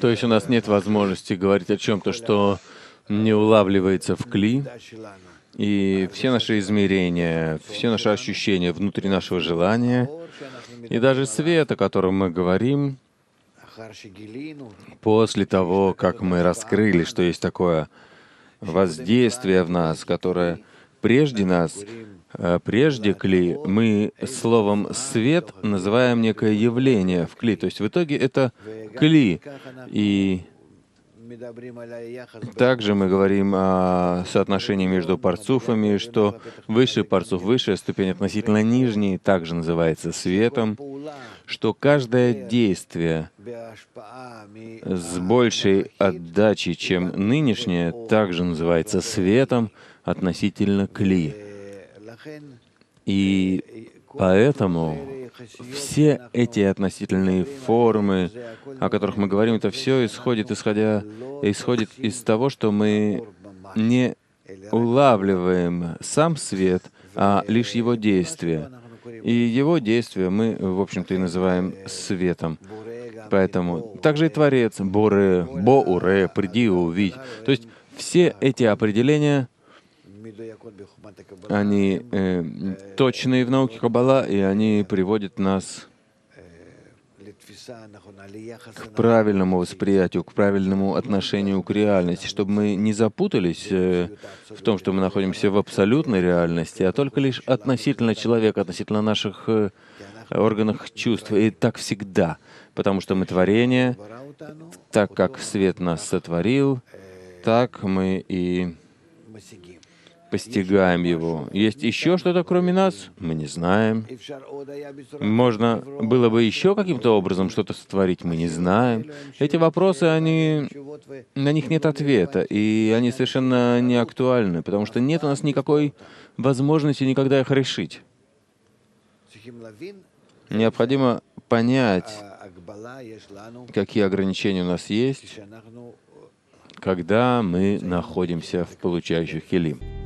То есть у нас нет возможности говорить о чем-то, что не улавливается в кли, и все наши измерения, все наши ощущения внутри нашего желания, и даже свет, о котором мы говорим, после того, как мы раскрыли, что есть такое воздействие в нас, которое прежде нас, э, прежде кли, мы словом «свет» называем некое явление в кли. То есть в итоге это кли. И также мы говорим о соотношении между парцуфами, что высший парцуф, высшая ступень относительно нижней, также называется светом что каждое действие с большей отдачей, чем нынешнее, также называется светом относительно кли. И поэтому все эти относительные формы, о которых мы говорим, это все исходит, исходя, исходит из того, что мы не улавливаем сам свет, а лишь его действие. И его действия мы, э, в общем-то, и называем светом. Поэтому также и Творец, Боре, Боуре, приди и увидь. То есть все эти определения, они э, точные в науке Каббала, и они приводят нас к правильному восприятию, к правильному ну, отношению к реальности, чтобы мы не запутались э, в том, что мы находимся в абсолютной реальности, а только лишь относительно человека, относительно наших э, э, органах чувств. И так всегда, потому что мы творение, ну, так как свет нас сотворил, так мы и постигаем его. Есть еще что-то кроме нас? Мы не знаем. Можно было бы еще каким-то образом что-то сотворить? Мы не знаем. Эти вопросы, они... на них нет ответа, и они совершенно не актуальны, потому что нет у нас никакой возможности никогда их решить. Необходимо понять, какие ограничения у нас есть, когда мы находимся в получающих хилим.